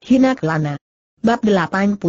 Hina Kelana. Bab 87.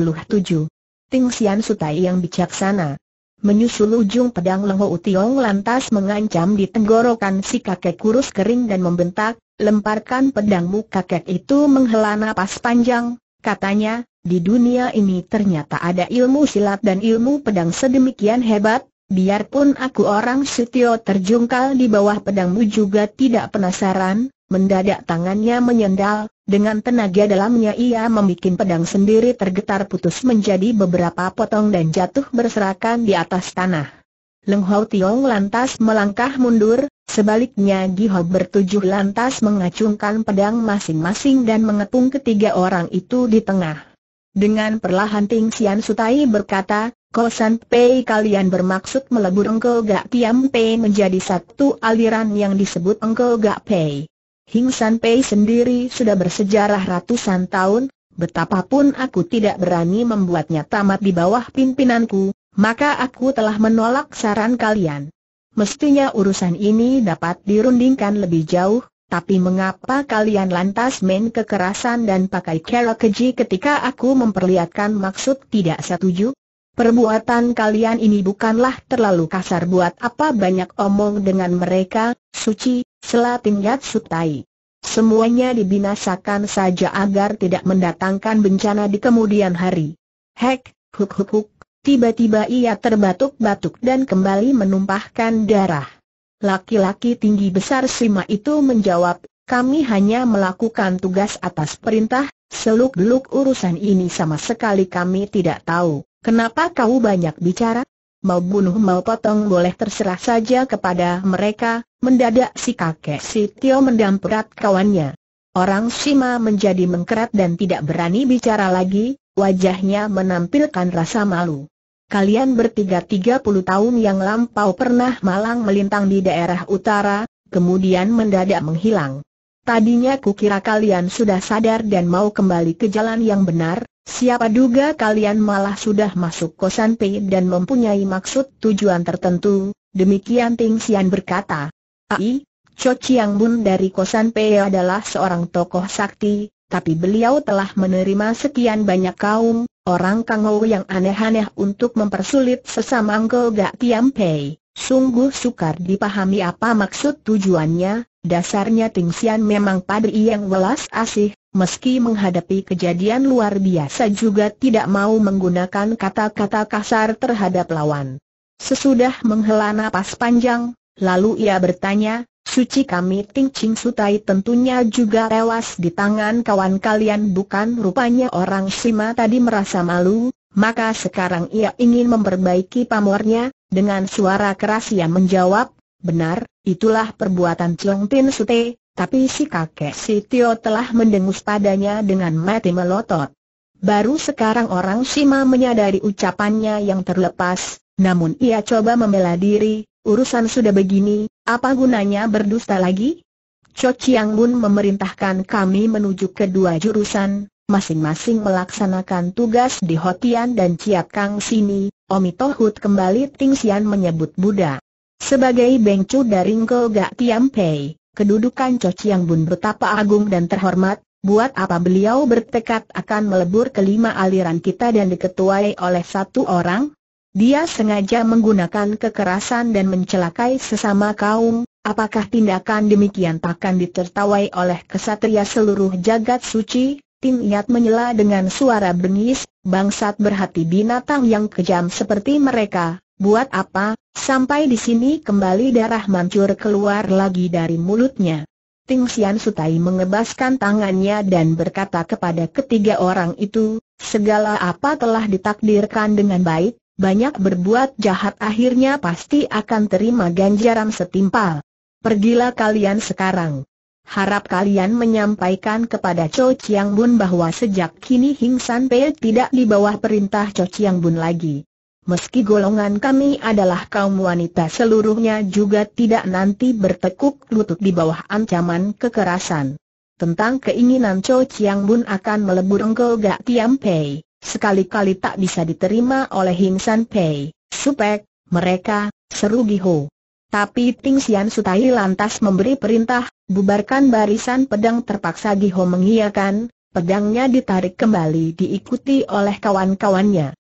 Ting Sian Sutai yang bijaksana. Menyusul ujung pedang Leng Ho lantas mengancam di tenggorokan si kakek kurus kering dan membentak, lemparkan pedangmu kakek itu menghela napas panjang, katanya, di dunia ini ternyata ada ilmu silat dan ilmu pedang sedemikian hebat, biarpun aku orang Sutio terjungkal di bawah pedangmu juga tidak penasaran, Mendadak tangannya menyendal, dengan tenaga dalamnya ia membuat pedang sendiri tergetar putus menjadi beberapa potong dan jatuh berserakan di atas tanah. Leng Hau Tiong lantas melangkah mundur, sebaliknya Gi Ho bertujuh lantas mengacungkan pedang masing-masing dan mengepung ketiga orang itu di tengah. Dengan perlahan Ting Sian Sutai berkata, San Pei kalian bermaksud melebur Engkau Gak Tiam Pei menjadi satu aliran yang disebut Engkau Gak Pei. Hing San Pei sendiri sudah bersejarah ratusan tahun, betapapun aku tidak berani membuatnya tamat di bawah pimpinanku, maka aku telah menolak saran kalian. Mestinya urusan ini dapat dirundingkan lebih jauh, tapi mengapa kalian lantas main kekerasan dan pakai kera keji ketika aku memperlihatkan maksud tidak setuju? Perbuatan kalian ini bukanlah terlalu kasar buat apa banyak omong dengan mereka, suci, selatin sutai. Semuanya dibinasakan saja agar tidak mendatangkan bencana di kemudian hari. Hek, huk huk huk, tiba-tiba ia terbatuk-batuk dan kembali menumpahkan darah. Laki-laki tinggi besar Sima itu menjawab, kami hanya melakukan tugas atas perintah, seluk-beluk urusan ini sama sekali kami tidak tahu. Kenapa kau banyak bicara? Mau bunuh mau potong boleh terserah saja kepada mereka, mendadak si kakek si Tio mendamperat kawannya. Orang Sima menjadi mengkerat dan tidak berani bicara lagi, wajahnya menampilkan rasa malu. Kalian bertiga tiga puluh tahun yang lampau pernah malang melintang di daerah utara, kemudian mendadak menghilang. Tadinya kukira kalian sudah sadar dan mau kembali ke jalan yang benar, Siapa duga kalian malah sudah masuk kosan Pei dan mempunyai maksud tujuan tertentu, demikian Ting Xian berkata. Ai, Cho Chiang Bun dari kosan Pei adalah seorang tokoh sakti, tapi beliau telah menerima sekian banyak kaum, orang kangou yang aneh-aneh untuk mempersulit sesama Angkel Gak Tiam Pei. Sungguh sukar dipahami apa maksud tujuannya, dasarnya Ting Xian memang padri yang welas asih, meski menghadapi kejadian luar biasa juga tidak mau menggunakan kata-kata kasar terhadap lawan. Sesudah menghela napas panjang, lalu ia bertanya, Suci kami Ting Ching Sutai tentunya juga tewas di tangan kawan kalian bukan rupanya orang Sima tadi merasa malu, maka sekarang ia ingin memperbaiki pamornya, dengan suara keras ia menjawab, benar, itulah perbuatan Chong Tin Sute, tapi si kakek si Tio telah mendengus padanya dengan mati melotot. Baru sekarang orang Sima menyadari ucapannya yang terlepas, namun ia coba membela diri, urusan sudah begini, apa gunanya berdusta lagi? Cho Chiang Bun memerintahkan kami menuju kedua jurusan, masing-masing melaksanakan tugas di Hotian dan Chiat Kang sini, Omi Tohut kembali Tingsian menyebut Buddha. Sebagai Bengcu dari Ngo Gak Tiam Pei, Kedudukan Cho Chiang Bun betapa agung dan terhormat, buat apa beliau bertekad akan melebur kelima aliran kita dan diketuai oleh satu orang? Dia sengaja menggunakan kekerasan dan mencelakai sesama kaum, apakah tindakan demikian takkan ditertawai oleh kesatria seluruh jagat suci? Tim Yat menyela dengan suara bengis, bangsat berhati binatang yang kejam seperti mereka, buat apa, Sampai di sini kembali darah mancur keluar lagi dari mulutnya. Ting Xian Sutai mengebaskan tangannya dan berkata kepada ketiga orang itu, segala apa telah ditakdirkan dengan baik, banyak berbuat jahat akhirnya pasti akan terima ganjaran setimpal. Pergilah kalian sekarang. Harap kalian menyampaikan kepada Cho Chiang Bun bahwa sejak kini Hing San Pei tidak di bawah perintah Cho Chiang Bun lagi. Meski golongan kami adalah kaum wanita seluruhnya juga tidak nanti bertekuk lutut di bawah ancaman kekerasan. Tentang keinginan Cho Chiang Bun akan melebur engkau Gak Tiam Pei, sekali-kali tak bisa diterima oleh Hing San Pei, Supek, mereka, seru Giho. Tapi Ting Xian Sutai lantas memberi perintah, bubarkan barisan pedang terpaksa Giho mengiyakan, pedangnya ditarik kembali diikuti oleh kawan-kawannya.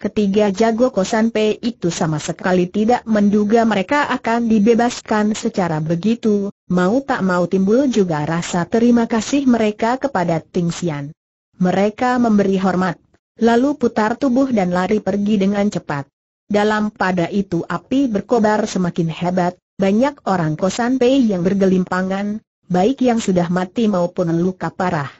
Ketiga jago kosan P itu sama sekali tidak menduga mereka akan dibebaskan secara begitu, mau tak mau timbul juga rasa terima kasih mereka kepada Ting Xian. Mereka memberi hormat, lalu putar tubuh dan lari pergi dengan cepat. Dalam pada itu api berkobar semakin hebat, banyak orang kosan P yang bergelimpangan, baik yang sudah mati maupun luka parah.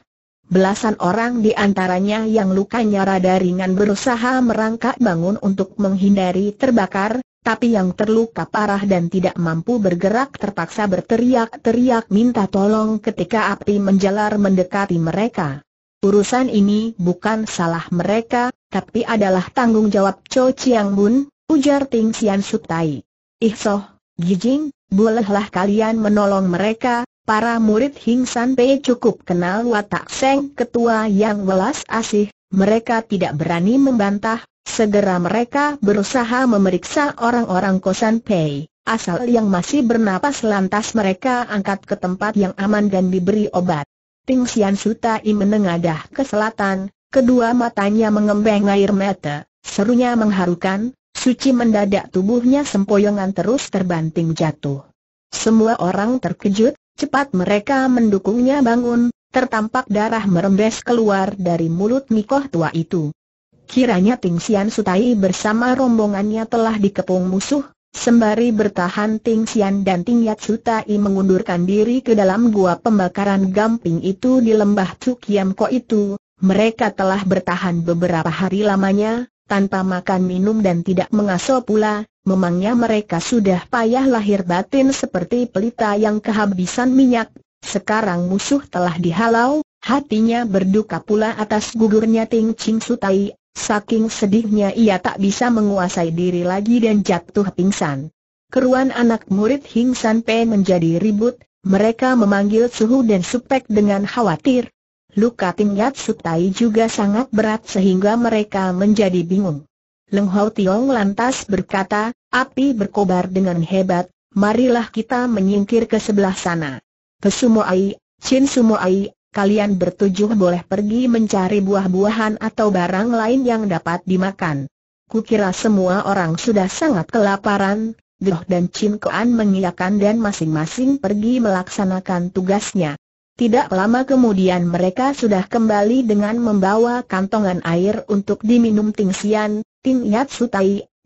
Belasan orang di antaranya yang lukanya rada ringan berusaha merangkak bangun untuk menghindari terbakar, tapi yang terluka parah dan tidak mampu bergerak terpaksa berteriak-teriak minta tolong ketika api menjalar mendekati mereka. Urusan ini bukan salah mereka, tapi adalah tanggung jawab Cho Chiang Bun, ujar Ting Sian Sutai. soh, Gijing, bolehlah kalian menolong mereka, Para murid Hing San Pei cukup kenal watak Seng Ketua yang welas asih, mereka tidak berani membantah, segera mereka berusaha memeriksa orang-orang kosan Pei. Asal yang masih bernapas lantas mereka angkat ke tempat yang aman dan diberi obat. Ting Xian Tai menengadah ke selatan, kedua matanya mengembeng air mata, serunya mengharukan, suci mendadak tubuhnya sempoyongan terus terbanting jatuh. Semua orang terkejut, Cepat mereka mendukungnya bangun, tertampak darah merembes keluar dari mulut Mikoh tua itu. Kiranya Ting Sian Sutai bersama rombongannya telah dikepung musuh, Sembari bertahan Ting Xian dan Ting Yat Sutai mengundurkan diri ke dalam gua pembakaran gamping itu di lembah Cukiam Ko itu, mereka telah bertahan beberapa hari lamanya, tanpa makan minum dan tidak mengasuh pula, memangnya mereka sudah payah lahir batin seperti pelita yang kehabisan minyak, sekarang musuh telah dihalau, hatinya berduka pula atas gugurnya Ting Ching Sutai, saking sedihnya ia tak bisa menguasai diri lagi dan jatuh pingsan. Keruan anak murid Hing San Pei menjadi ribut, mereka memanggil Suhu dan Supek dengan khawatir, Luka tingkat Sutai juga sangat berat sehingga mereka menjadi bingung. Leng Hau Tiong lantas berkata, api berkobar dengan hebat, marilah kita menyingkir ke sebelah sana. Pesumoai, Chin Sumoai, kalian bertujuh boleh pergi mencari buah-buahan atau barang lain yang dapat dimakan. Kukira semua orang sudah sangat kelaparan, Doh dan Chin Koan mengiyakan dan masing-masing pergi melaksanakan tugasnya. Tidak lama kemudian mereka sudah kembali dengan membawa kantongan air untuk diminum Ting Xian, Ting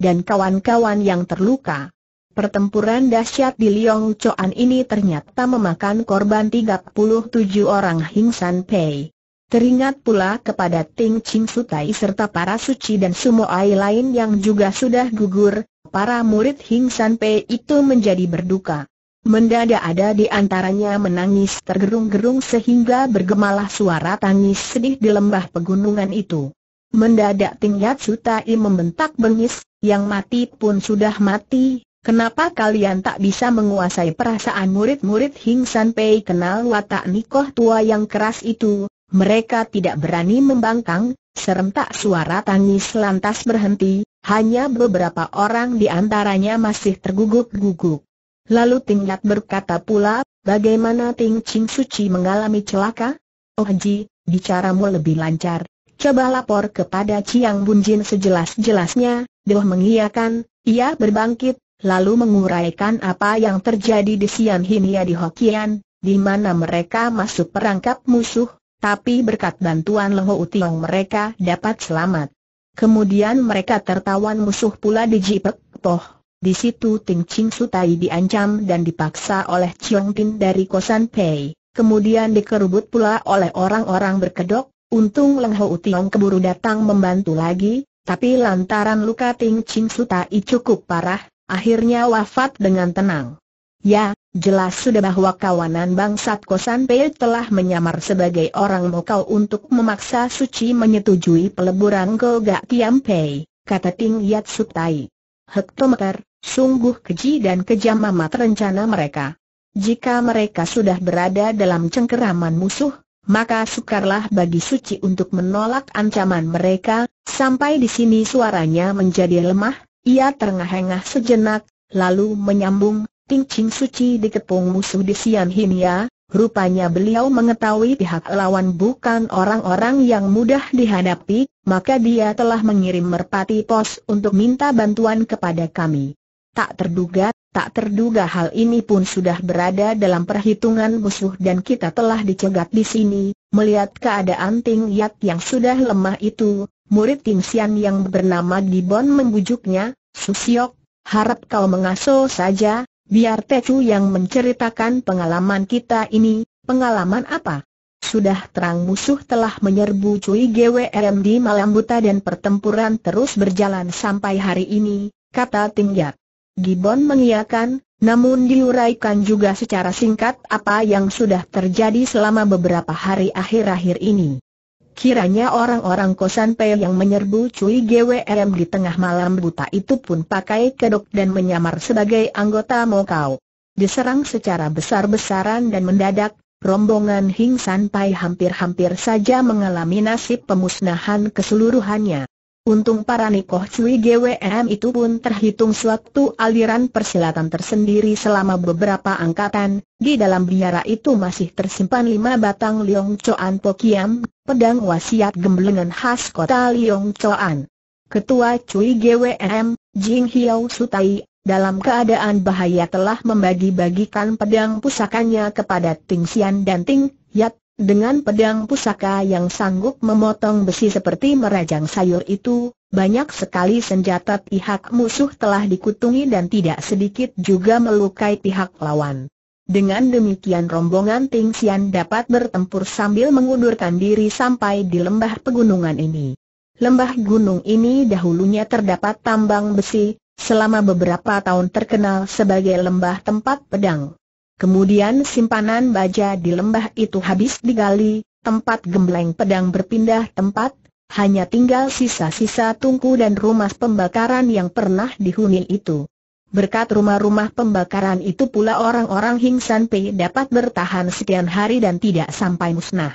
dan kawan-kawan yang terluka. Pertempuran dahsyat di Liong Choan ini ternyata memakan korban 37 orang Hingsan Pei. Teringat pula kepada Ting Ching Sutai serta para suci dan semua sumoai lain yang juga sudah gugur, para murid Hingsan Pei itu menjadi berduka. Mendadak ada di antaranya menangis tergerung-gerung sehingga bergemalah suara tangis sedih di lembah pegunungan itu. Mendadak Tingkat Sutai membentak bengis, yang mati pun sudah mati, kenapa kalian tak bisa menguasai perasaan murid-murid Hing San Pei kenal watak nikoh tua yang keras itu, mereka tidak berani membangkang, serentak suara tangis lantas berhenti, hanya beberapa orang di antaranya masih terguguk-guguk. Lalu Tingkat berkata pula, bagaimana Ting Ching Suci mengalami celaka? Oh Ji, bicaramu lebih lancar. Coba lapor kepada Chiang Bunjin sejelas-jelasnya, Doh mengiyakan, ia berbangkit, lalu menguraikan apa yang terjadi di Sian Hinia di Hokian, di mana mereka masuk perangkap musuh, tapi berkat bantuan Leho Utiong mereka dapat selamat. Kemudian mereka tertawan musuh pula di Jipek Poh. Di situ Ting Ching Sutai diancam dan dipaksa oleh Chiong Tin dari Kosan Pei. Kemudian dikerubut pula oleh orang-orang berkedok, untung Leng Ho Utiong keburu datang membantu lagi, tapi lantaran luka Ting Ching Sutai cukup parah, akhirnya wafat dengan tenang. Ya, jelas sudah bahwa kawanan bangsat Kosan Pei telah menyamar sebagai orang mokau untuk memaksa Suci menyetujui peleburan Go Gak Tiam Pei, kata Ting Yat Sutai. Hektometer, Sungguh keji dan kejam amat rencana mereka. Jika mereka sudah berada dalam cengkeraman musuh, maka sukarlah bagi Suci untuk menolak ancaman mereka, sampai di sini suaranya menjadi lemah, ia terengah-engah sejenak, lalu menyambung, Tingcing Suci dikepung musuh di Sian ya. Rupanya beliau mengetahui pihak lawan bukan orang-orang yang mudah dihadapi, maka dia telah mengirim merpati pos untuk minta bantuan kepada kami. Tak terduga, tak terduga hal ini pun sudah berada dalam perhitungan musuh dan kita telah dicegat di sini, melihat keadaan Ting Yat yang sudah lemah itu, murid Ting Xian yang bernama Dibon membujuknya, Susiok, harap kau mengasuh saja, biar Tecu yang menceritakan pengalaman kita ini, pengalaman apa? Sudah terang musuh telah menyerbu Cui GWRM di Malam Buta dan pertempuran terus berjalan sampai hari ini, kata Ting Yat. Gibon mengiyakan, namun diuraikan juga secara singkat apa yang sudah terjadi selama beberapa hari akhir-akhir ini. Kiranya orang-orang kosan Pei yang menyerbu Cui GWM di tengah malam buta itu pun pakai kedok dan menyamar sebagai anggota Mokau. Diserang secara besar-besaran dan mendadak, rombongan Hing San Pai hampir-hampir saja mengalami nasib pemusnahan keseluruhannya. Untung para Nikoh Cui GWM itu pun terhitung suatu aliran persilatan tersendiri selama beberapa angkatan, di dalam biara itu masih tersimpan lima batang Liong Choan Pokiam, pedang wasiat gemblengan khas kota Liong Choan. Ketua Cui GWM, Jing Hiao Sutai, dalam keadaan bahaya telah membagi-bagikan pedang pusakanya kepada Ting Xian dan Ting Yat, dengan pedang pusaka yang sanggup memotong besi seperti merajang sayur itu, banyak sekali senjata pihak musuh telah dikutungi dan tidak sedikit juga melukai pihak lawan. Dengan demikian rombongan Ting Xian dapat bertempur sambil mengundurkan diri sampai di lembah pegunungan ini. Lembah gunung ini dahulunya terdapat tambang besi, selama beberapa tahun terkenal sebagai lembah tempat pedang. Kemudian simpanan baja di lembah itu habis digali, tempat gembleng pedang berpindah tempat, hanya tinggal sisa-sisa tungku dan rumah pembakaran yang pernah dihuni itu. Berkat rumah-rumah pembakaran itu pula orang-orang San Pei dapat bertahan sekian hari dan tidak sampai musnah.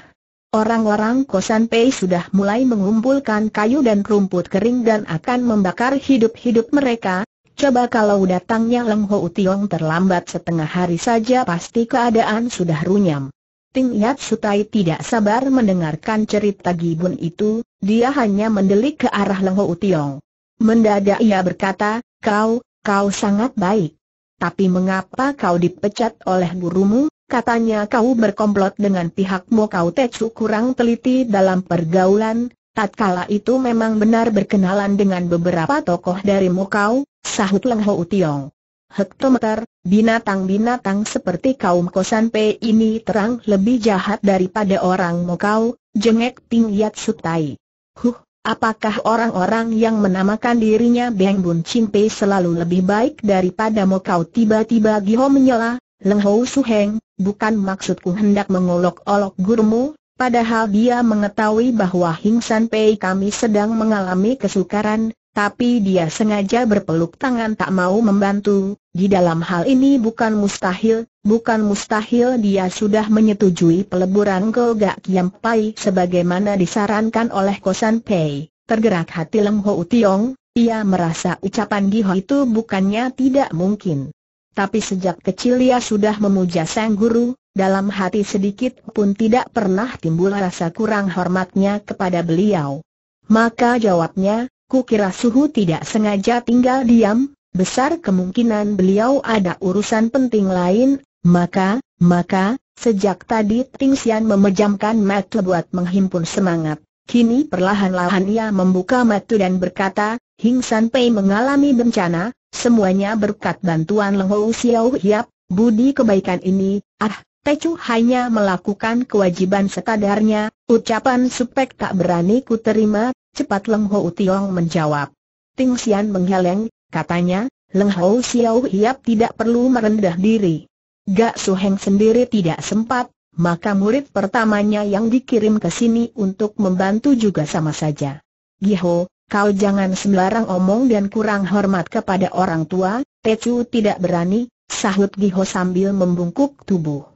Orang-orang San Pei sudah mulai mengumpulkan kayu dan rumput kering dan akan membakar hidup-hidup mereka, Coba kalau datangnya Leng Ho utiong terlambat setengah hari saja pasti keadaan sudah runyam. Ting Yat Sutai tidak sabar mendengarkan cerita Gibun itu, dia hanya mendelik ke arah Leng Ho Tiong. Mendadak ia berkata, kau, kau sangat baik. Tapi mengapa kau dipecat oleh gurumu? Katanya kau berkomplot dengan pihakmu kau Tecu kurang teliti dalam pergaulan, Tatkala itu memang benar berkenalan dengan beberapa tokoh dari Mokau, sahut Leng Ho Tiong. Hektometer, binatang-binatang seperti kaum kosan P ini terang lebih jahat daripada orang Mokau, jengek Ting Yat Sutai. Huh, apakah orang-orang yang menamakan dirinya Beng Bun Chin Pei selalu lebih baik daripada Mokau tiba-tiba Giho menyela, Leng Ho Heng, bukan maksudku hendak mengolok-olok gurumu, Padahal dia mengetahui bahwa Hing San Pei kami sedang mengalami kesukaran, tapi dia sengaja berpeluk tangan tak mau membantu. Di dalam hal ini bukan mustahil, bukan mustahil dia sudah menyetujui peleburan ke Gak Kiam Pai sebagaimana disarankan oleh Kosan Pei. Tergerak hati Leng Ho Tiong, ia merasa ucapan Giho itu bukannya tidak mungkin. Tapi sejak kecil ia sudah memuja sang guru, dalam hati sedikit pun tidak pernah timbul rasa kurang hormatnya kepada beliau. Maka jawabnya, ku kira Suhu tidak sengaja tinggal diam, besar kemungkinan beliau ada urusan penting lain, maka, maka, sejak tadi Ting Xian memejamkan mata buat menghimpun semangat. Kini perlahan-lahan ia membuka mata dan berkata, Hing San Pei mengalami bencana, semuanya berkat bantuan Leng Hou Xiao Hiap, budi kebaikan ini, ah, Tecu hanya melakukan kewajiban sekadarnya, ucapan supek tak berani ku terima, cepat Leng Ho Tiong menjawab. Ting Xian menghaleng, katanya, Leng Ho Xiao Hiap tidak perlu merendah diri. Gak Su Heng sendiri tidak sempat, maka murid pertamanya yang dikirim ke sini untuk membantu juga sama saja. Giho, kau jangan sembarang omong dan kurang hormat kepada orang tua, Tecu tidak berani, sahut Giho sambil membungkuk tubuh.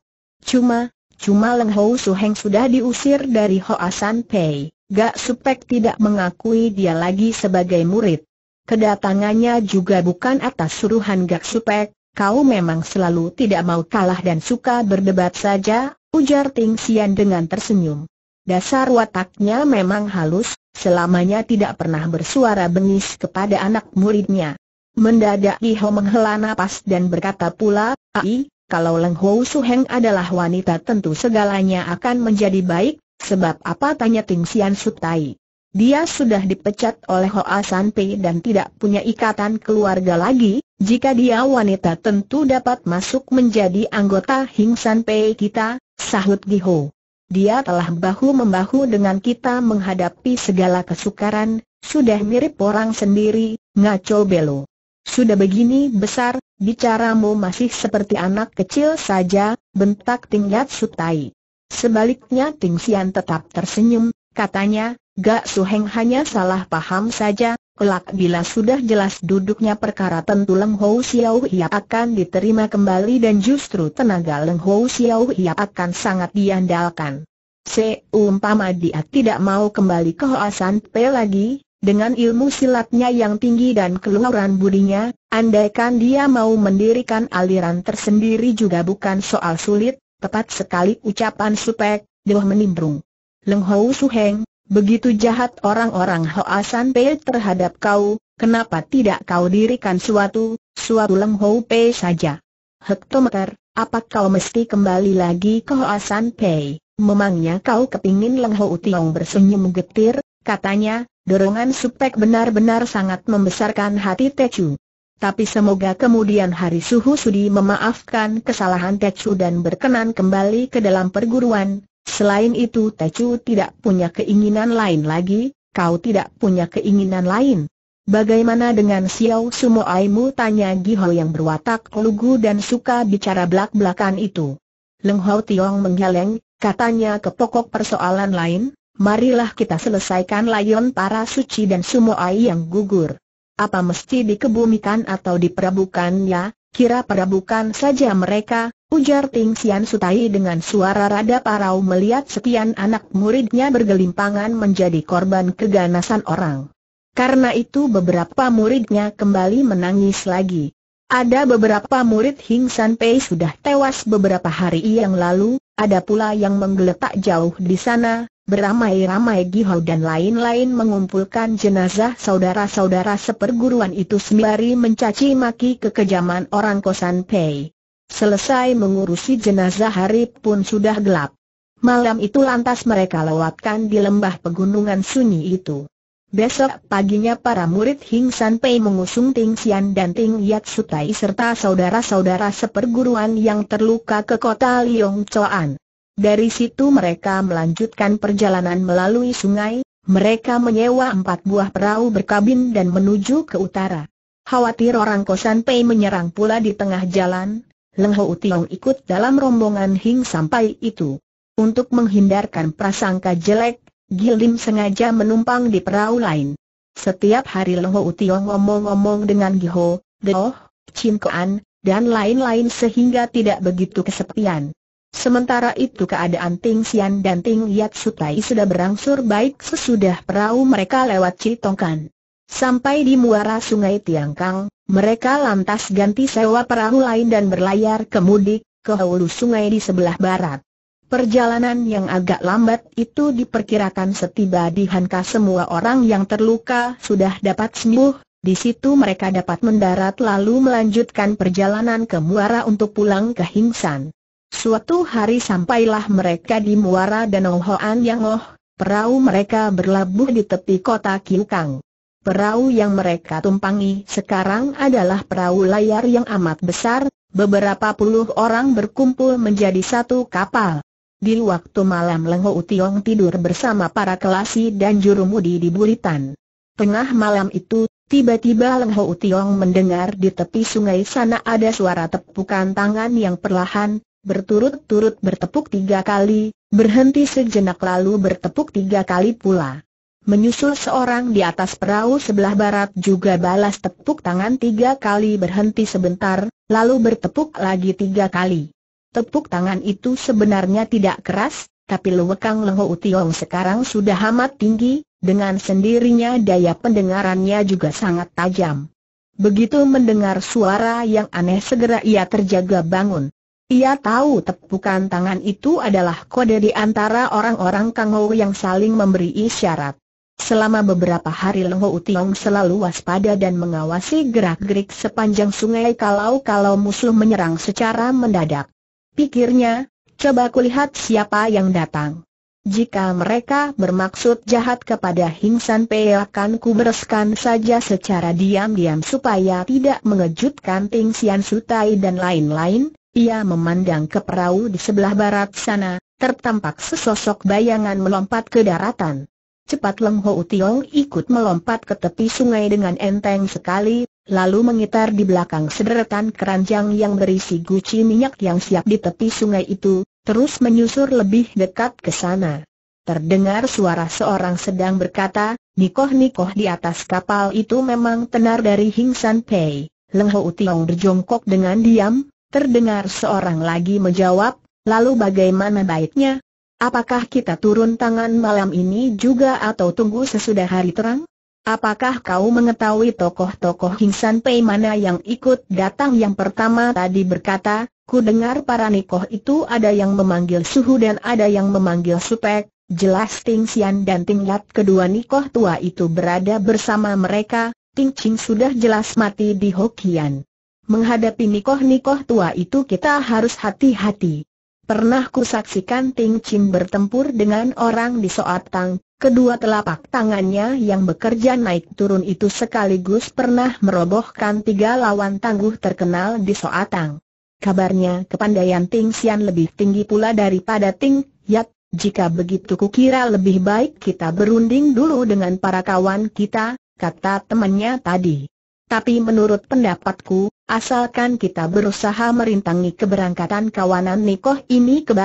Cuma, cuma Leng Hou Heng sudah diusir dari Hoa San Pei, Gak Supek tidak mengakui dia lagi sebagai murid. Kedatangannya juga bukan atas suruhan Gak Supek, kau memang selalu tidak mau kalah dan suka berdebat saja, ujar Ting Xian dengan tersenyum. Dasar wataknya memang halus, selamanya tidak pernah bersuara bengis kepada anak muridnya. Mendadak Iho menghela napas dan berkata pula, aih kalau Leng Hou Heng adalah wanita tentu segalanya akan menjadi baik, sebab apa tanya Ting Sian Sutai. Dia sudah dipecat oleh Hoa San Pei dan tidak punya ikatan keluarga lagi, jika dia wanita tentu dapat masuk menjadi anggota Hing San Pei kita, sahut Ho. Dia telah bahu-membahu dengan kita menghadapi segala kesukaran, sudah mirip orang sendiri, ngaco belo. Sudah begini besar, Bicaramu masih seperti anak kecil saja, bentak Yat Sutai. Sebaliknya Ting Sian tetap tersenyum, katanya, Gak Suheng hanya salah paham saja, kelak bila sudah jelas duduknya perkara tentu Leng Hou Xiao akan diterima kembali dan justru tenaga Leng Hou Xiao akan sangat diandalkan. Seumpama dia tidak mau kembali ke Hoa San Pe lagi, dengan ilmu silatnya yang tinggi dan keluaran budinya, andaikan dia mau mendirikan aliran tersendiri juga bukan soal sulit, tepat sekali ucapan Supek, Doh menimbrung. Leng Hou Su Heng, begitu jahat orang-orang Hoa San Pei terhadap kau, kenapa tidak kau dirikan suatu, suatu Leng Hou Pei saja? Hektometer, apa kau mesti kembali lagi ke Hoa San Pei? Memangnya kau kepingin Leng Hou Tiong bersenyum getir, katanya, Dorongan Supek benar-benar sangat membesarkan hati Tecu. Tapi semoga kemudian hari Suhu Sudi memaafkan kesalahan Tecu dan berkenan kembali ke dalam perguruan. Selain itu Tecu tidak punya keinginan lain lagi, kau tidak punya keinginan lain. Bagaimana dengan Xiao Sumo Aimu tanya Giho yang berwatak lugu dan suka bicara belak-belakan itu. Leng Hao Tiong menggeleng, katanya ke pokok persoalan lain, marilah kita selesaikan layon para suci dan semua sumoai yang gugur. Apa mesti dikebumikan atau ya? kira perabukan saja mereka, ujar Ting Sian Sutai dengan suara rada parau melihat sekian anak muridnya bergelimpangan menjadi korban keganasan orang. Karena itu beberapa muridnya kembali menangis lagi. Ada beberapa murid Hing San Pei sudah tewas beberapa hari yang lalu, ada pula yang menggeletak jauh di sana, Beramai-ramai Giho dan lain-lain mengumpulkan jenazah saudara-saudara seperguruan itu sembari mencaci maki kekejaman orang kosan Pei. Selesai mengurusi jenazah hari pun sudah gelap. Malam itu lantas mereka lewatkan di lembah pegunungan sunyi itu. Besok paginya para murid Hing San Pei mengusung Ting Xian dan Ting Yat Sutai serta saudara-saudara seperguruan yang terluka ke kota Liong Choan. Dari situ mereka melanjutkan perjalanan melalui sungai, mereka menyewa empat buah perahu berkabin dan menuju ke utara. Khawatir orang Kosan Pei menyerang pula di tengah jalan, Leng Ho Utiong ikut dalam rombongan Hing sampai itu. Untuk menghindarkan prasangka jelek, Gilim sengaja menumpang di perahu lain. Setiap hari Leng Ho Utiong ngomong-ngomong dengan Giho, Deoh, Chin Koan, dan lain-lain sehingga tidak begitu kesepian. Sementara itu keadaan Ting Xian dan Ting Yat Sutai sudah berangsur baik sesudah perahu mereka lewat Citongkan. Sampai di muara sungai Tiangkang, mereka lantas ganti sewa perahu lain dan berlayar ke mudik, ke hulu sungai di sebelah barat. Perjalanan yang agak lambat itu diperkirakan setiba di Hanka semua orang yang terluka sudah dapat sembuh, di situ mereka dapat mendarat lalu melanjutkan perjalanan ke muara untuk pulang ke Hingsan. Suatu hari sampailah mereka di Muara Danau Hoan Yang Oh, perahu mereka berlabuh di tepi kota Kiukang. Perahu yang mereka tumpangi sekarang adalah perahu layar yang amat besar, beberapa puluh orang berkumpul menjadi satu kapal. Di waktu malam Lengho Utiong tidur bersama para kelasi dan jurumudi di Buritan. Tengah malam itu, tiba-tiba Leng Ho Tiong mendengar di tepi sungai sana ada suara tepukan tangan yang perlahan, berturut-turut bertepuk tiga kali, berhenti sejenak lalu bertepuk tiga kali pula. Menyusul seorang di atas perahu sebelah barat juga balas tepuk tangan tiga kali berhenti sebentar, lalu bertepuk lagi tiga kali. Tepuk tangan itu sebenarnya tidak keras, tapi lewekang Leho Utiong sekarang sudah amat tinggi, dengan sendirinya daya pendengarannya juga sangat tajam. Begitu mendengar suara yang aneh segera ia terjaga bangun, ia tahu tepukan tangan itu adalah kode di antara orang-orang Kang yang saling memberi isyarat. Selama beberapa hari Leng Ho Tiong selalu waspada dan mengawasi gerak-gerik sepanjang sungai kalau-kalau musuh menyerang secara mendadak. Pikirnya, coba kulihat siapa yang datang. Jika mereka bermaksud jahat kepada Hing San Pei akan kubereskan saja secara diam-diam supaya tidak mengejutkan Ting Sian Sutai dan lain-lain, ia memandang ke perahu di sebelah barat sana, tertampak sesosok bayangan melompat ke daratan. Cepat Leng Ho Tiong ikut melompat ke tepi sungai dengan enteng sekali, lalu mengitar di belakang sederetan keranjang yang berisi guci minyak yang siap di tepi sungai itu, terus menyusur lebih dekat ke sana. Terdengar suara seorang sedang berkata, Nikoh-nikoh di atas kapal itu memang tenar dari Hing San Pei. Leng Ho Tiong berjongkok dengan diam, Terdengar seorang lagi menjawab, lalu bagaimana baiknya? Apakah kita turun tangan malam ini juga atau tunggu sesudah hari terang? Apakah kau mengetahui tokoh-tokoh Hingsan Pei mana yang ikut datang yang pertama tadi berkata, ku dengar para nikoh itu ada yang memanggil Suhu dan ada yang memanggil Supek, jelas Ting Xian dan Ting Lat kedua nikoh tua itu berada bersama mereka, Ting Ching sudah jelas mati di Hokian. Menghadapi nikoh-nikoh tua itu kita harus hati-hati. Pernah kusaksikan Ting Chin bertempur dengan orang di Soatang, kedua telapak tangannya yang bekerja naik turun itu sekaligus pernah merobohkan tiga lawan tangguh terkenal di Soatang. Kabarnya kepandaian Ting Xian lebih tinggi pula daripada Ting Yat, jika begitu kukira lebih baik kita berunding dulu dengan para kawan kita, kata temannya tadi. Tapi menurut pendapatku, asalkan kita berusaha merintangi keberangkatan kawanan Nikoh ini ke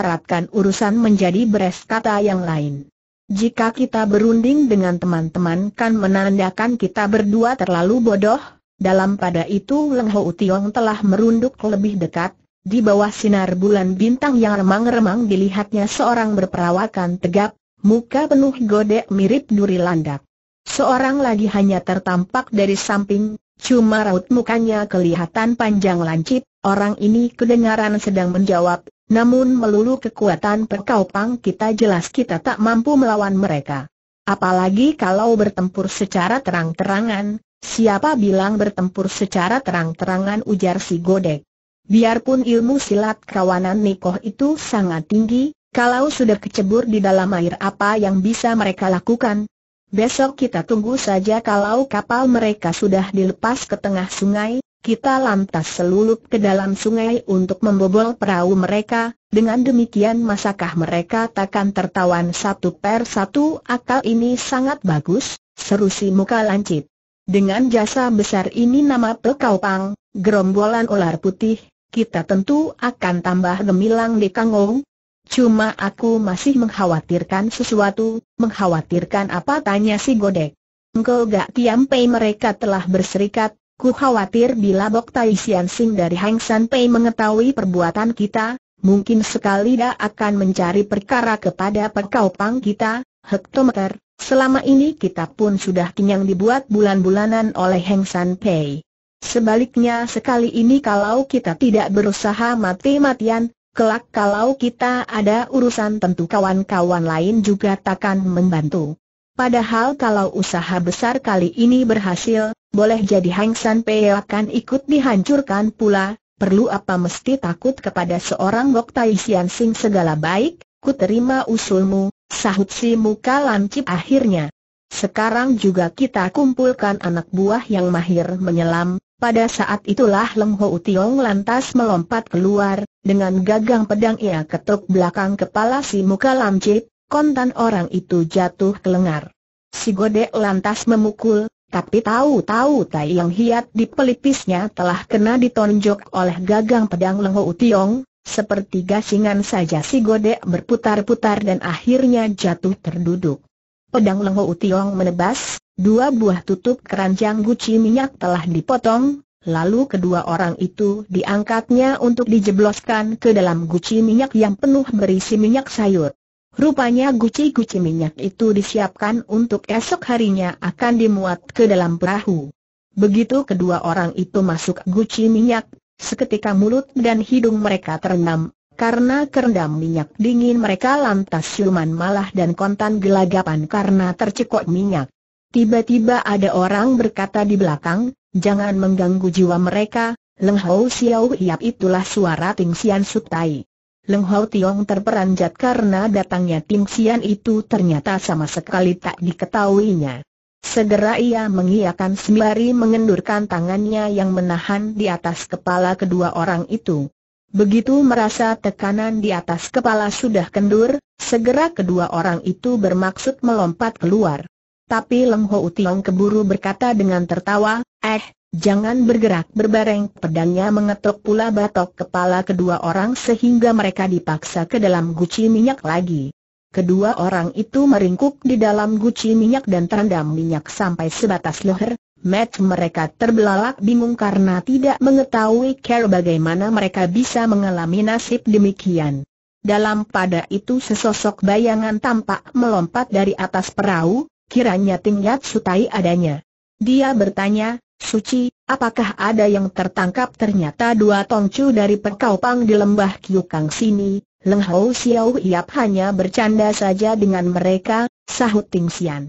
urusan menjadi beres kata yang lain. Jika kita berunding dengan teman-teman kan menandakan kita berdua terlalu bodoh, dalam pada itu Leng Ho Tiong telah merunduk lebih dekat, di bawah sinar bulan bintang yang remang-remang dilihatnya seorang berperawakan tegap, muka penuh godek mirip duri landak. Seorang lagi hanya tertampak dari samping, Cuma raut mukanya kelihatan panjang lancip, orang ini kedengaran sedang menjawab, namun melulu kekuatan perkaupang kita jelas kita tak mampu melawan mereka. Apalagi kalau bertempur secara terang-terangan, siapa bilang bertempur secara terang-terangan ujar si Godek. Biarpun ilmu silat kawanan Nikoh itu sangat tinggi, kalau sudah kecebur di dalam air apa yang bisa mereka lakukan, Besok kita tunggu saja kalau kapal mereka sudah dilepas ke tengah sungai, kita lantas selulup ke dalam sungai untuk membobol perahu mereka, dengan demikian masakah mereka takkan tertawan satu per satu akal ini sangat bagus, seru si muka lancip. Dengan jasa besar ini nama pekaupang, gerombolan ular putih, kita tentu akan tambah gemilang di Kangong, Cuma aku masih mengkhawatirkan sesuatu, mengkhawatirkan apa tanya si Godek. Engkau gak tiampai mereka telah berserikat, ku khawatir bila Bok Tai Sian Sing dari Hang San Pei mengetahui perbuatan kita, mungkin sekali dia akan mencari perkara kepada pang kita, hektometer, Selama ini kita pun sudah kenyang dibuat bulan-bulanan oleh Hang San Pei. Sebaliknya sekali ini kalau kita tidak berusaha mati-matian, Kelak kalau kita ada urusan tentu kawan-kawan lain juga takkan membantu. Padahal kalau usaha besar kali ini berhasil, boleh jadi Hang San Pei akan ikut dihancurkan pula, perlu apa mesti takut kepada seorang Gok Tai Sian Sing segala baik, ku terima usulmu, sahut si muka lancip akhirnya. Sekarang juga kita kumpulkan anak buah yang mahir menyelam, pada saat itulah Leng Ho Tiong lantas melompat keluar, dengan gagang pedang ia ketuk belakang kepala si muka lamcip, kontan orang itu jatuh ke lengar. Si godek lantas memukul, tapi tahu-tahu tai yang hiat di pelipisnya telah kena ditonjok oleh gagang pedang Leng Ho Tiong, seperti gasingan saja si godek berputar-putar dan akhirnya jatuh terduduk. Pedang Leng Ho Tiong menebas, Dua buah tutup keranjang guci minyak telah dipotong, lalu kedua orang itu diangkatnya untuk dijebloskan ke dalam guci minyak yang penuh berisi minyak sayur. Rupanya guci-guci minyak itu disiapkan untuk esok harinya akan dimuat ke dalam perahu. Begitu kedua orang itu masuk guci minyak, seketika mulut dan hidung mereka terendam, karena kerendam minyak dingin mereka lantas siuman malah dan kontan gelagapan karena tercekok minyak. Tiba-tiba ada orang berkata di belakang, jangan mengganggu jiwa mereka, Leng Hou Xiao Hiap itulah suara Ting Xian Sutai. Leng Hou Tiong terperanjat karena datangnya Ting Xian itu ternyata sama sekali tak diketahuinya. Segera ia mengiakan sembari mengendurkan tangannya yang menahan di atas kepala kedua orang itu. Begitu merasa tekanan di atas kepala sudah kendur, segera kedua orang itu bermaksud melompat keluar. Tapi Leng Ho Tiong keburu berkata dengan tertawa, eh, jangan bergerak berbareng. Pedangnya mengetuk pula batok kepala kedua orang sehingga mereka dipaksa ke dalam guci minyak lagi. Kedua orang itu meringkuk di dalam guci minyak dan terendam minyak sampai sebatas leher, Mat mereka terbelalak bingung karena tidak mengetahui care bagaimana mereka bisa mengalami nasib demikian. Dalam pada itu sesosok bayangan tampak melompat dari atas perahu, kiranya tingkat sutai adanya. Dia bertanya, Suci, apakah ada yang tertangkap ternyata dua tongcu dari Pekaupang di lembah Kiukang sini, Leng Hou Xiao Iap hanya bercanda saja dengan mereka, sahut Ting Xian.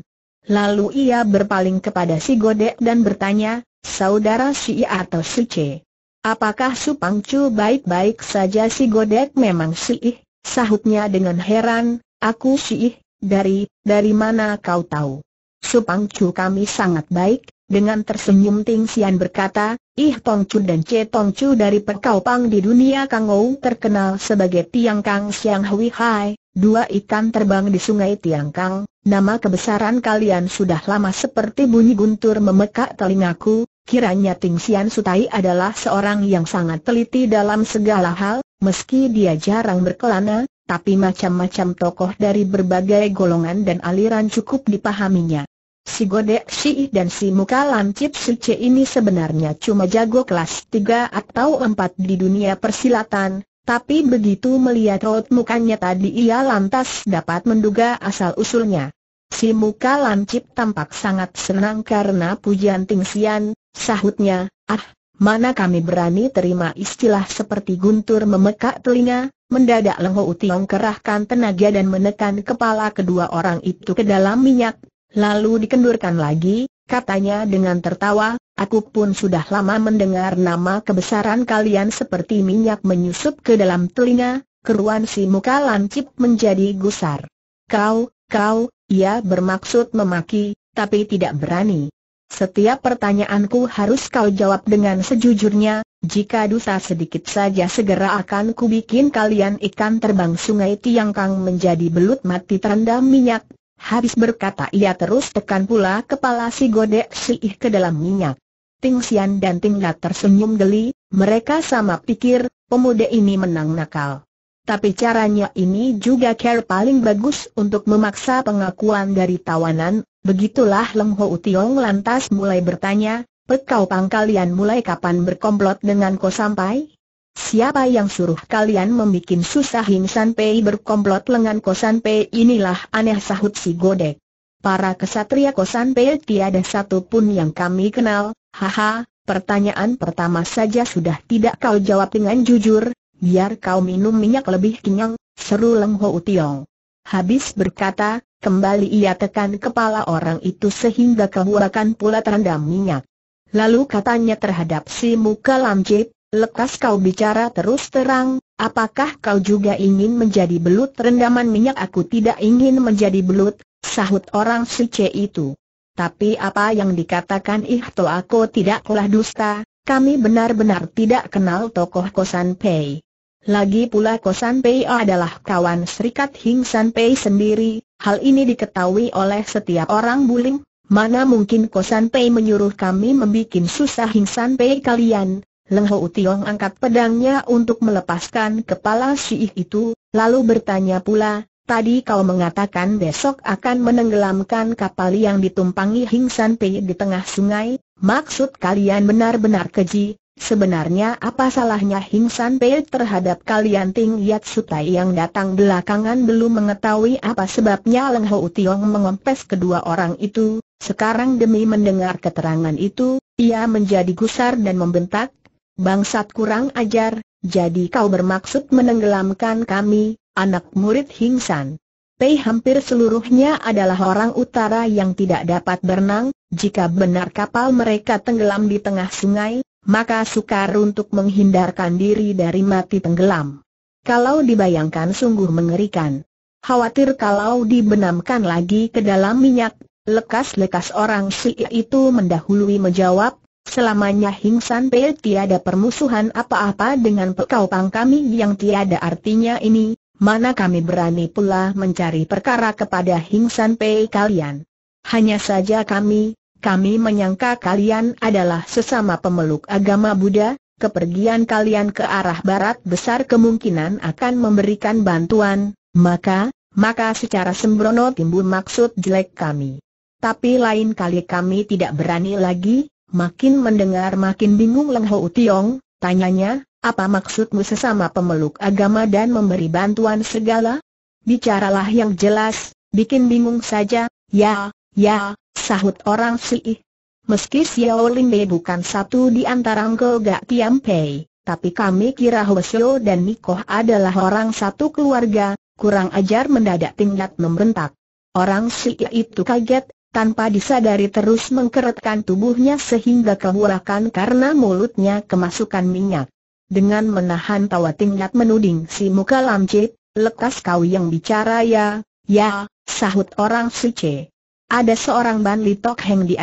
Lalu ia berpaling kepada si Godek dan bertanya, saudara si I atau si C? Apakah Su Pangcu baik-baik saja si Godek memang si I? Sahutnya dengan heran, aku si I, dari, dari mana kau tahu? Supang Chu kami sangat baik, dengan tersenyum Ting Sian berkata, Ih Tong Chu dan Che Tong Chu dari Pang di dunia Kang Ou terkenal sebagai Tiang Kang Siang Hui Hai, dua ikan terbang di sungai Tiang Kang, nama kebesaran kalian sudah lama seperti bunyi guntur memekak telingaku, kiranya Ting Sian Sutai adalah seorang yang sangat teliti dalam segala hal, meski dia jarang berkelana, tapi macam-macam tokoh dari berbagai golongan dan aliran cukup dipahaminya. Si Godek Si dan si Muka Lancip Si ini sebenarnya cuma jago kelas 3 atau 4 di dunia persilatan, tapi begitu melihat raut mukanya tadi ia lantas dapat menduga asal-usulnya. Si Muka Lancip tampak sangat senang karena pujian Ting Sian, sahutnya, ah, mana kami berani terima istilah seperti guntur memekak telinga, Mendadak Lengho Utiong kerahkan tenaga dan menekan kepala kedua orang itu ke dalam minyak, lalu dikendurkan lagi, katanya dengan tertawa, aku pun sudah lama mendengar nama kebesaran kalian seperti minyak menyusup ke dalam telinga, keruan si muka lancip menjadi gusar. Kau, kau, ia bermaksud memaki, tapi tidak berani. Setiap pertanyaanku harus kau jawab dengan sejujurnya, jika dosa sedikit saja segera akan kubikin kalian ikan terbang sungai Tiangkang menjadi belut mati terendam minyak. Habis berkata ia terus tekan pula kepala si godek si ih ke dalam minyak. Ting Xian dan Ting Lat tersenyum geli, mereka sama pikir, pemuda ini menang nakal. Tapi caranya ini juga care paling bagus untuk memaksa pengakuan dari tawanan, begitulah Leng Ho Tiong lantas mulai bertanya, Pekau pang kalian mulai kapan berkomplot dengan ko sampai? Siapa yang suruh kalian membuat susah Hing San Pei berkomplot dengan ko San Pei inilah aneh sahut si Godek. Para kesatria ko San Pei tiada satupun yang kami kenal, haha, pertanyaan pertama saja sudah tidak kau jawab dengan jujur, biar kau minum minyak lebih kenyang, seru Leng Ho Tiong. Habis berkata, kembali ia tekan kepala orang itu sehingga kehuakan pula terendam minyak. Lalu katanya terhadap si muka lamcip, lekas kau bicara terus terang, apakah kau juga ingin menjadi belut rendaman minyak? Aku tidak ingin menjadi belut, sahut orang suci itu. Tapi apa yang dikatakan Ihto aku tidaklah dusta, kami benar-benar tidak kenal tokoh Kosan Pei. Lagi pula Kosan Pei adalah kawan serikat Hing San Pei sendiri, hal ini diketahui oleh setiap orang buling, mana mungkin Kosan Pei menyuruh kami membuat susah Hing San Pei kalian. Leng Ho Tiong angkat pedangnya untuk melepaskan kepala ih itu, lalu bertanya pula, tadi kau mengatakan besok akan menenggelamkan kapal yang ditumpangi Hing San Pei di tengah sungai, maksud kalian benar-benar keji, Sebenarnya apa salahnya Hing San Pei terhadap kalian Ting Yat Sutai yang datang belakangan belum mengetahui apa sebabnya Leng Ho Tiong mengompes kedua orang itu, sekarang demi mendengar keterangan itu, ia menjadi gusar dan membentak, Bangsat kurang ajar, jadi kau bermaksud menenggelamkan kami, anak murid Hing San. Pei hampir seluruhnya adalah orang utara yang tidak dapat berenang, jika benar kapal mereka tenggelam di tengah sungai, maka sukar untuk menghindarkan diri dari mati tenggelam. Kalau dibayangkan sungguh mengerikan. Khawatir kalau dibenamkan lagi ke dalam minyak, lekas-lekas orang si itu mendahului menjawab, selamanya Hing San Pei tiada permusuhan apa-apa dengan pekaupang kami yang tiada artinya ini, mana kami berani pula mencari perkara kepada Hing San Pei kalian. Hanya saja kami, kami menyangka kalian adalah sesama pemeluk agama Buddha, kepergian kalian ke arah barat besar kemungkinan akan memberikan bantuan, maka, maka secara sembrono timbul maksud jelek kami. Tapi lain kali kami tidak berani lagi, makin mendengar makin bingung Leng Ho Tiong, tanyanya, apa maksudmu sesama pemeluk agama dan memberi bantuan segala? Bicaralah yang jelas, bikin bingung saja, ya, ya, sahut orang sih. Meski Xiao Lin Bei bukan satu di antara Ngo Gak Tiam Pei, tapi kami kira Xiao dan Nikoh adalah orang satu keluarga, kurang ajar mendadak tingkat membentak. Orang sih itu kaget, tanpa disadari terus mengkeretkan tubuhnya sehingga kebulakan karena mulutnya kemasukan minyak. Dengan menahan tawa tingkat menuding si muka lamcit, lekas kau yang bicara ya, ya, sahut orang sih. Ada seorang Ban Tok Heng di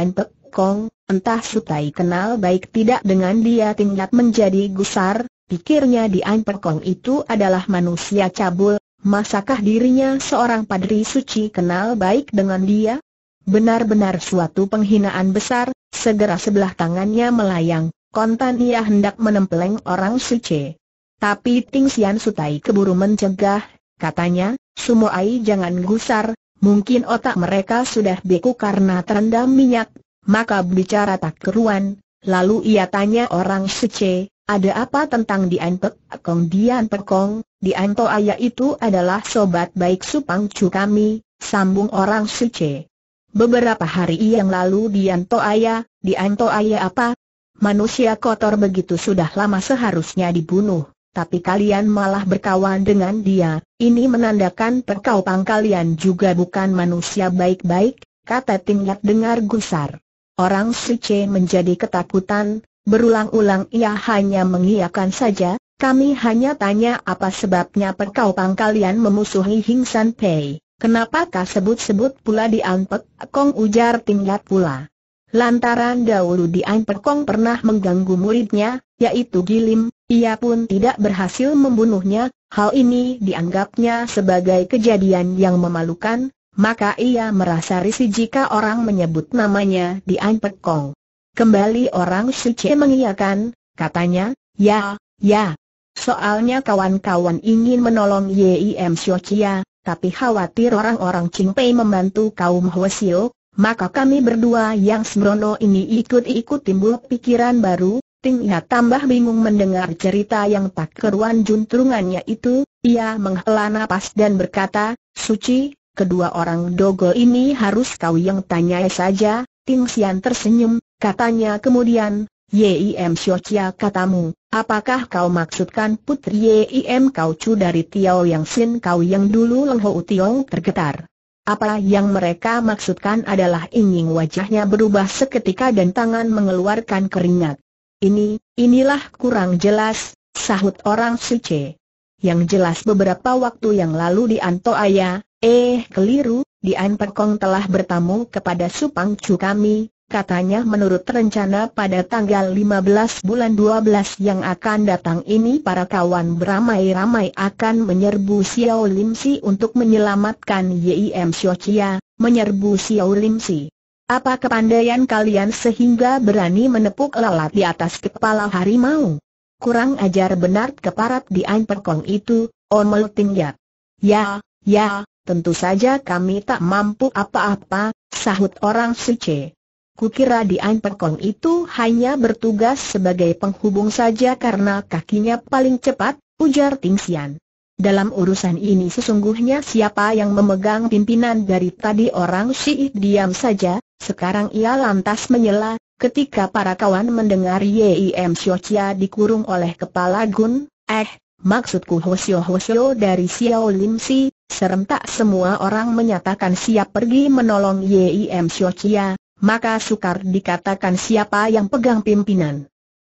Kong, entah Sutai kenal baik tidak dengan dia tingkat menjadi gusar, pikirnya di Kong itu adalah manusia cabul, masakah dirinya seorang padri suci kenal baik dengan dia? Benar-benar suatu penghinaan besar, segera sebelah tangannya melayang, kontan ia hendak menempeleng orang suci. Tapi Ting Sian Sutai keburu mencegah, katanya, sumo ai jangan gusar, Mungkin otak mereka sudah beku karena terendam minyak, maka bicara tak keruan, lalu ia tanya orang Suce, ada apa tentang Dian Pek Kong Dian Kong, Dian Toaya itu adalah sobat baik Supang Cu kami, sambung orang Suce. Beberapa hari yang lalu Dian Toaya, Dian ayah apa? Manusia kotor begitu sudah lama seharusnya dibunuh tapi kalian malah berkawan dengan dia, ini menandakan pang kalian juga bukan manusia baik-baik, kata tingkat dengar gusar. Orang suci menjadi ketakutan, berulang-ulang ia hanya mengiyakan saja, kami hanya tanya apa sebabnya pang kalian memusuhi Hing San Pei, kenapakah sebut-sebut pula di Anpek Kong ujar tingkat pula. Lantaran dahulu di Anpek Kong pernah mengganggu muridnya, yaitu Gilim, ia pun tidak berhasil membunuhnya, hal ini dianggapnya sebagai kejadian yang memalukan, maka ia merasa risih jika orang menyebut namanya di Anpek Kong. Kembali orang Suci mengiyakan, katanya, ya, ya. Soalnya kawan-kawan ingin menolong Yim Xiochia, tapi khawatir orang-orang Pei membantu kaum Hwasio, maka kami berdua yang sembrono ini ikut-ikut timbul pikiran baru, Ting Ya tambah bingung mendengar cerita yang tak keruan juntrungannya itu, ia menghela nafas dan berkata, Suci, kedua orang dogol ini harus kau yang tanya saja, Ting Sian tersenyum, katanya kemudian, Yim Xiochia katamu, apakah kau maksudkan putri Yim kau cu dari Tiao Yang Sin kau yang dulu Leng Ho Tiong tergetar. Apa yang mereka maksudkan adalah ingin wajahnya berubah seketika dan tangan mengeluarkan keringat. Ini, inilah kurang jelas, sahut orang suci. Yang jelas beberapa waktu yang lalu di Antoaya, eh keliru, di Anpekong telah bertamu kepada Supang Cu kami, Katanya menurut rencana pada tanggal 15 bulan 12 yang akan datang ini para kawan beramai-ramai akan menyerbu Xiao Lim Si untuk menyelamatkan YIM Xiao Chia, menyerbu Xiao Lim Si. Apa kepandaian kalian sehingga berani menepuk lalat di atas kepala harimau? Kurang ajar benar keparat di Anperkong itu, Omel Tingyat. Ya, ya, tentu saja kami tak mampu apa-apa, sahut orang suci. Kukira di Anperkong itu hanya bertugas sebagai penghubung saja karena kakinya paling cepat, ujar Tingsian. Dalam urusan ini sesungguhnya siapa yang memegang pimpinan dari tadi orang Syih diam saja, sekarang ia lantas menyela, ketika para kawan mendengar Yim Xiochia dikurung oleh kepala Gun, eh, maksudku Hosio Hosio dari Xiao Lim Si, serentak semua orang menyatakan siap pergi menolong Yim Xiochia, maka sukar dikatakan siapa yang pegang pimpinan.